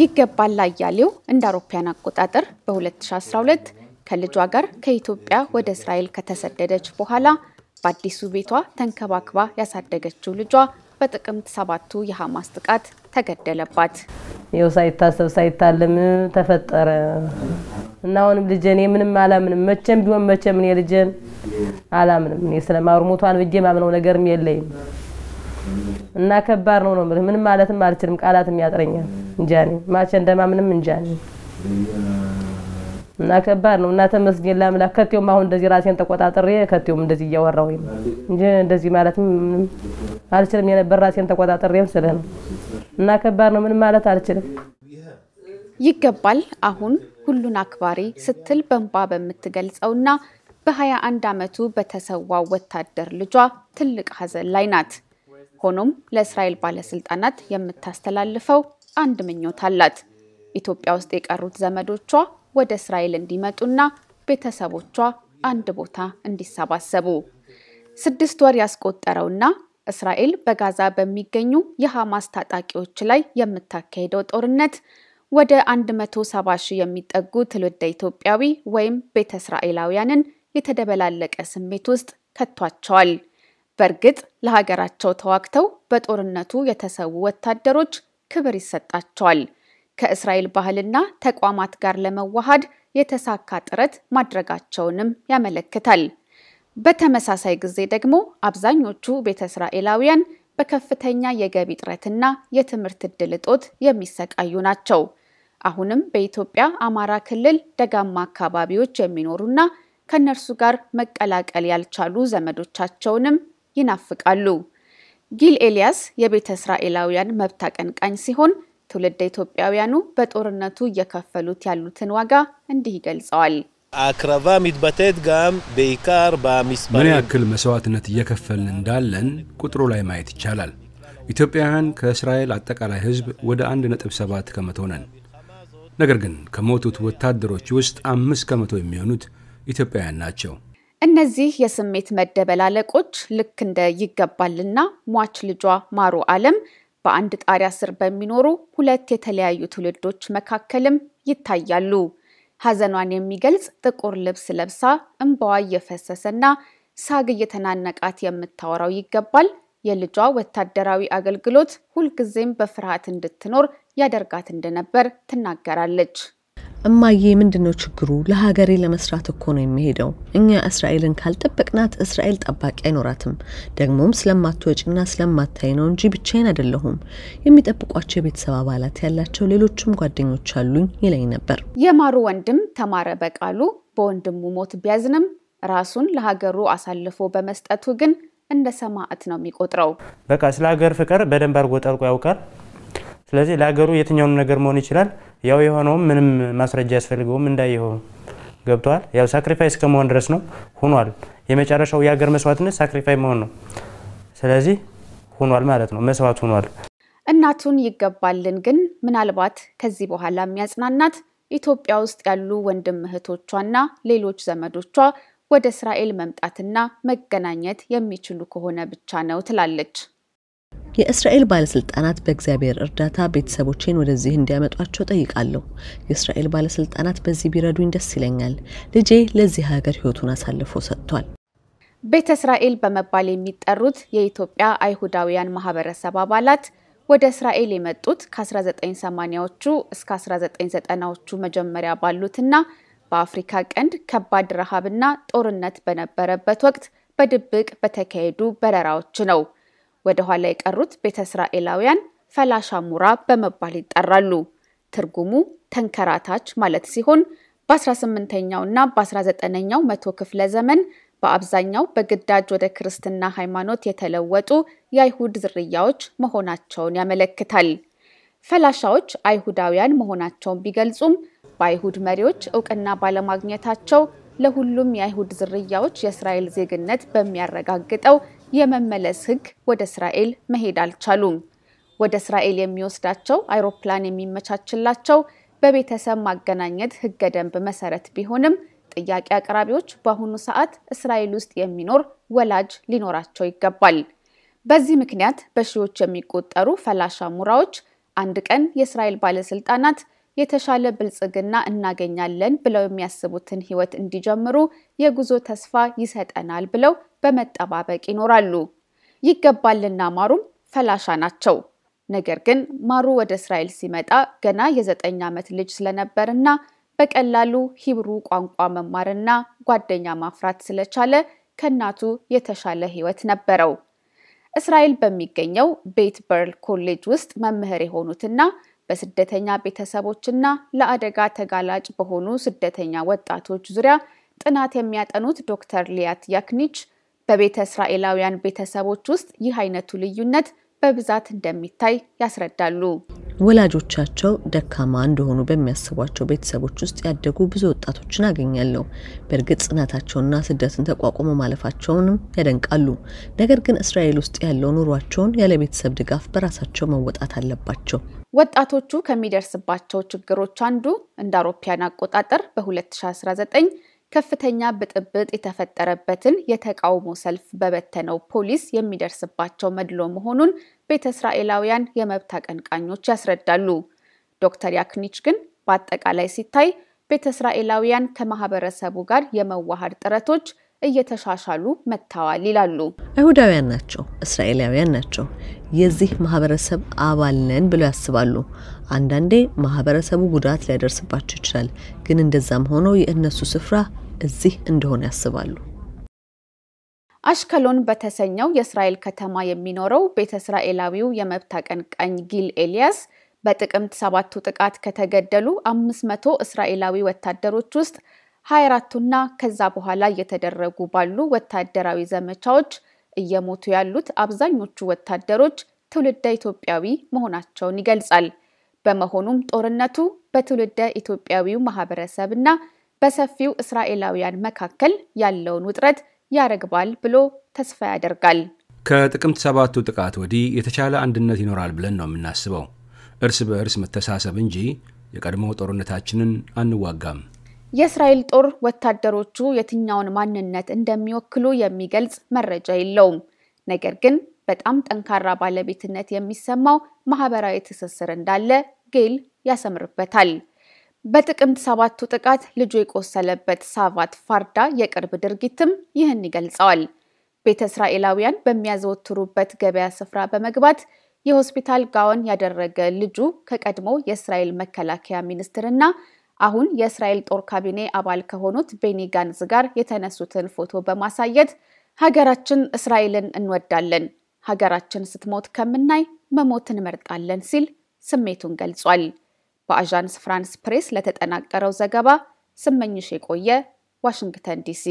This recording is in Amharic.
ይገባል አያሌው እንደ አውሮፓያን አቆጣጠር በ2012 ከልጇ ጋር ከኢትዮጵያ ወደ እስራኤል ከተሰደደች በኋላ በአዲሱ ቤቷ ተንከባክባ ያሳደገችው ልጇ በጥቅምት ሰባቱ የሐማስ ጥቃት ተገደለባት። ይኸው ሳይታሰብ ሳይታለም ተፈጠረ እና አሁንም ልጄን የምንም አላምንም። መቼም ቢሆን መቼም እኔ ልጄን አላምንም። እኔ ስለማርሞቷን ብዬ ማምነው ነገርም የለኝም። እና ከባድ ነው ነው የምልህ። ምንም ማለትም አልችልም። ቃላትም ያጥረኛል። እንጃ እኔ ማቼ እንደማ ምንም እንጃ እኔ እና ከባድ ነው። እና ተመስገን ለአምላክ። ከቴውም አሁን እንደዚህ ራሴን ተቆጣጥሬ ከቴውም እንደዚህ እያወራሁ እንጂ እንደዚህ ማለትም አልችልም የነበር ራሴን ተቆጣጥሬም ስለ ነው እና ከባድ ነው። ምንም ማለት አልችልም። ይገባል አሁን ሁሉን አክባሪ ስትል በእንባ በምትገልጸውና በ21 ዓመቱ በተሰዋው ወታደር ልጇ ትልቅ ሀዘን ላይ ናት። ሆኖም ለእስራኤል ባለስልጣናት የምታስተላልፈው አንድ ምኞት አላት። ኢትዮጵያ ውስጥ የቀሩት ዘመዶቿ ወደ እስራኤል እንዲመጡና ቤተሰቦቿ አንድ ቦታ እንዲሰባሰቡ። ስድስት ወር ያስቆጠረውና እስራኤል በጋዛ በሚገኙ የሐማስ ታጣቂዎች ላይ የምታካሄደው ጦርነት ወደ 170 ሺህ የሚጠጉ ትውልደ ኢትዮጵያዊ ወይም ቤተ እስራኤላውያንን የተደበላለቀ ስሜት ውስጥ ከቷቸዋል። በእርግጥ ለሀገራቸው ተዋግተው በጦርነቱ የተሰዉ ወታደሮች ክብር ይሰጣቸዋል። ከእስራኤል ባህልና ተቋማት ጋር ለመዋሃድ የተሳካ ጥረት ማድረጋቸውንም ያመለክታል። በተመሳሳይ ጊዜ ደግሞ አብዛኞቹ ቤተ እስራኤላውያን በከፍተኛ የገቢ እጥረትና የትምህርት እድል እጦት የሚሰቃዩ ናቸው። አሁንም በኢትዮጵያ አማራ ክልል ደጋማ አካባቢዎች የሚኖሩና ከእነርሱ ጋር መቀላቀል ያልቻሉ ዘመዶቻቸውንም ይናፍቃሉ። ጊል ኤልያስ የቤተ እስራኤላውያን መብት አቀንቃኝ ሲሆን ትውልደ ኢትዮጵያውያኑ በጦርነቱ እየከፈሉት ያሉትን ዋጋ እንዲህ ይገልጸዋል። አክረባ ሚትበቴት ጋም በይካር ምን ያክል መስዋዕትነት እየከፈልን እንዳለን ቁጥሩ ላይ ማየት ይቻላል። ኢትዮጵያውያን ከእስራኤል አጠቃላይ ሕዝብ ወደ 1.7 ከመቶ ነን። ነገር ግን ከሞቱት ወታደሮች ውስጥ አምስት ከመቶ የሚሆኑት ኢትዮጵያውያን ናቸው። እነዚህ የስሜት መደበላለቆች ልክ እንደ ይገባልና ሟች ልጇ ማሩ አለም በአንድ ጣሪያ ስር በሚኖሩ ሁለት የተለያዩ ትውልዶች መካከልም ይታያሉ። ሐዘኗን የሚገልጽ ጥቁር ልብስ ለብሳ እንባዋ እየፈሰሰና ሳግ እየተናነቃት የምታወራው ይገባል የልጇ ወታደራዊ አገልግሎት ሁልጊዜም በፍርሃት እንድትኖር ያደርጋት እንደነበር ትናገራለች። እማዬ ምንድን ነው ችግሩ? ለሀገሬ ለመስራት እኮ ነው የሚሄደው። እኛ እስራኤልን ካልጠበቅናት እስራኤል ጠባቂ አይኖራትም። ደግሞም ስለማትወጪና ስለማታይ ነው እንጂ ብቻዬን አይደለሁም። የሚጠብቋቸው የቤተሰብ አባላት ያላቸው ሌሎችም ጓደኞች አሉኝ ይለኝ ነበር። የማሩ ወንድም ተማረ በቃሉ በወንድሙ ሞት ቢያዝንም ራሱን ለሀገሩ አሳልፎ በመስጠቱ ግን እንደ ሰማዕት ነው የሚቆጥረው። በቃ ስለ ሀገር ፍቅር በደንብ አርጎ ጠልቆ ያውቃል። ስለዚህ ለሀገሩ የትኛውን ነገር መሆን ይችላል። ያው የሆነውም ምንም ማስረጃ ያስፈልገውም እንዳየው ገብቷል። ያው ሳክሪፋይስ ከመሆን ድረስ ነው ሆኗል። የመጨረሻው የሀገር መስዋዕትነት ሳክሪፋይ መሆን ነው። ስለዚህ ሆኗል ማለት ነው፣ መስዋዕት ሆኗል። እናቱን ይገባልን ግን ምናልባት ከዚህ በኋላ የሚያጽናናት ኢትዮጵያ ውስጥ ያሉ ወንድም እህቶቿና ሌሎች ዘመዶቿ ወደ እስራኤል መምጣትና መገናኘት የሚችሉ ከሆነ ብቻ ነው ትላለች። የእስራኤል ባለስልጣናት በእግዚአብሔር እርዳታ ቤተሰቦቼን ወደዚህ እንዲያመጧቸው ጠይቃለሁ። የእስራኤል ባለስልጣናት በዚህ ቢረዱኝ ደስ ይለኛል። ልጄ ለዚህ ሀገር ህይወቱን አሳልፎ ሰጥቷል። ቤተ እስራኤል በመባል የሚጠሩት የኢትዮጵያ አይሁዳውያን ማህበረሰብ አባላት ወደ እስራኤል የመጡት ከ1980ዎቹ እስከ 1990ዎቹ መጀመሪያ ባሉትና በአፍሪካ ቀንድ ከባድ ረሃብና ጦርነት በነበረበት ወቅት በድብቅ በተካሄዱ በረራዎች ነው። ወደ ኋላ የቀሩት ቤተ እስራኤላውያን ፈላሻ ሙራ በመባል ይጠራሉ። ትርጉሙ ተንከራታች ማለት ሲሆን በ18ኛው እና በ19ኛው መቶ ክፍለ ዘመን በአብዛኛው በግዳጅ ወደ ክርስትና ሃይማኖት የተለወጡ የአይሁድ ዝርያዎች መሆናቸውን ያመለክታል። ፈላሻዎች አይሁዳውያን መሆናቸውን ቢገልጹም በአይሁድ መሪዎች እውቅና ባለማግኘታቸው ለሁሉም የአይሁድ ዝርያዎች የእስራኤል ዜግነት በሚያረጋግጠው የመመለስ ህግ ወደ እስራኤል መሄድ አልቻሉም። ወደ እስራኤል የሚወስዳቸው አይሮፕላን የሚመቻችላቸው በቤተሰብ ማገናኘት ህገ ደንብ መሰረት ቢሆንም ጥያቄ አቅራቢዎች በአሁኑ ሰዓት እስራኤል ውስጥ የሚኖር ወላጅ ሊኖራቸው ይገባል። በዚህ ምክንያት በሺዎች የሚቆጠሩ ፈላሻ ሙራዎች አንድ ቀን የእስራኤል ባለስልጣናት የተሻለ ብልጽግና እናገኛለን ብለው የሚያስቡትን ህይወት እንዲጀምሩ የጉዞ ተስፋ ይሰጠናል ብለው በመጠባበቅ ይኖራሉ። ይገባልና ማሩም ፈላሻ ናቸው። ነገር ግን ማሩ ወደ እስራኤል ሲመጣ ገና የዘጠኝ ዓመት ልጅ ስለነበርና በቀላሉ ሂብሩ ቋንቋ መማርና ጓደኛ ማፍራት ስለቻለ ከእናቱ የተሻለ ህይወት ነበረው። እስራኤል በሚገኘው ቤት በርል ኮሌጅ ውስጥ መምህር የሆኑትና በስደተኛ ቤተሰቦችና ለአደጋ ተጋላጭ በሆኑ ስደተኛ ወጣቶች ዙሪያ ጥናት የሚያጠኑት ዶክተር ሊያት ያክኒች በቤተ እስራኤላውያን ቤተሰቦች ውስጥ ይህ አይነቱ ልዩነት በብዛት እንደሚታይ ያስረዳሉ። ወላጆቻቸው ደካማ እንደሆኑ በሚያስቧቸው ቤተሰቦች ውስጥ ያደጉ ብዙ ወጣቶችን አገኛለሁ። በእርግጥ ጽናታቸውና ስደትን ተቋቁሞ ማለፋቸውንም ያደንቃሉ። ነገር ግን እስራኤል ውስጥ ያለው ኑሯቸውን ያለ ቤተሰብ ድጋፍ በራሳቸው መወጣት አለባቸው። ወጣቶቹ ከሚደርስባቸው ችግሮች አንዱ እንደ አውሮፓያን አቆጣጠር በ2019 ከፍተኛ ብጥብጥ የተፈጠረበትን የተቃውሞ ሰልፍ በበተነው ፖሊስ የሚደርስባቸው መድሎ መሆኑን ቤተ እስራኤላውያን የመብት አቀንቃኞች ያስረዳሉ። ዶክተር ያክኒች ግን በአጠቃላይ ሲታይ ቤተ እስራኤላውያን ከማህበረሰቡ ጋር የመዋሃድ ጥረቶች እየተሻሻሉ መጥተዋል ይላሉ። አይሁዳውያን ናቸው፣ እስራኤላውያን ናቸው። የዚህ ማህበረሰብ አባል ነን ብለው ያስባሉ። አንዳንዴ ማህበረሰቡ ጉዳት ሊያደርስባቸው ይችላል፣ ግን እንደዛም ሆኖ የእነሱ ስፍራ እዚህ እንደሆነ ያስባሉ። አሽከሎን በተሰኘው የእስራኤል ከተማ የሚኖረው ቤተ እስራኤላዊው የመብት አቀንቃኝ ጊል ኤልያስ በጥቅምት ሰባቱ ጥቃት ከተገደሉ መቶ እስራኤላዊ ወታደሮች ውስጥ ሀያ ቱና ከዛ በኋላ እየተደረጉ ባሉ ወታደራዊ ዘመቻዎች እየሞቱ ያሉት አብዛኞቹ ወታደሮች ትውልደ ኢትዮጵያዊ መሆናቸውን ይገልጻል። በመሆኑም ጦርነቱ በትውልደ ኢትዮጵያዊው ማህበረሰብ እና በሰፊው እስራኤላውያን መካከል ያለውን ውጥረት ያረግባል ብሎ ተስፋ ያደርጋል። ከጥቅምት ሰባቱ ጥቃት ወዲህ የተቻለ አንድነት ይኖራል ብለን ነው የምናስበው። እርስ በእርስ መተሳሰብ እንጂ የቀድሞ ጦርነታችንን አንዋጋም። የእስራኤል ጦር ወታደሮቹ የትኛውን ማንነት እንደሚወክሉ የሚገልጽ መረጃ የለውም። ነገር ግን በጣም ጠንካራ ባለቤትነት የሚሰማው ማህበራዊ ትስስር እንዳለ ጌል ያሰምርበታል። በጥቅምት ሰባቱ ጥቃት ልጁ የቆሰለበት ሳቫት ፋርዳ የቅርብ ድርጊትም ይህን ይገልጸዋል። ቤተ እስራኤላውያን በሚያዘወትሩበት ገበያ ስፍራ በመግባት የሆስፒታል ጋውን ያደረገ ልጁ ከቀድሞ የእስራኤል መከላከያ ሚኒስትርና አሁን የእስራኤል ጦር ካቢኔ አባል ከሆኑት ቤኒ ጋንዝ ጋር የተነሱትን ፎቶ በማሳየት ሀገራችን እስራኤልን እንወዳለን፣ ሀገራችን ስትሞት ከምናይ መሞት እንመርጣለን ሲል ስሜቱን ገልጿል። በአዣንስ ፍራንስ ፕሬስ ለተጠናቀረው ዘገባ ስመኝሽ የቆየ ዋሽንግተን ዲሲ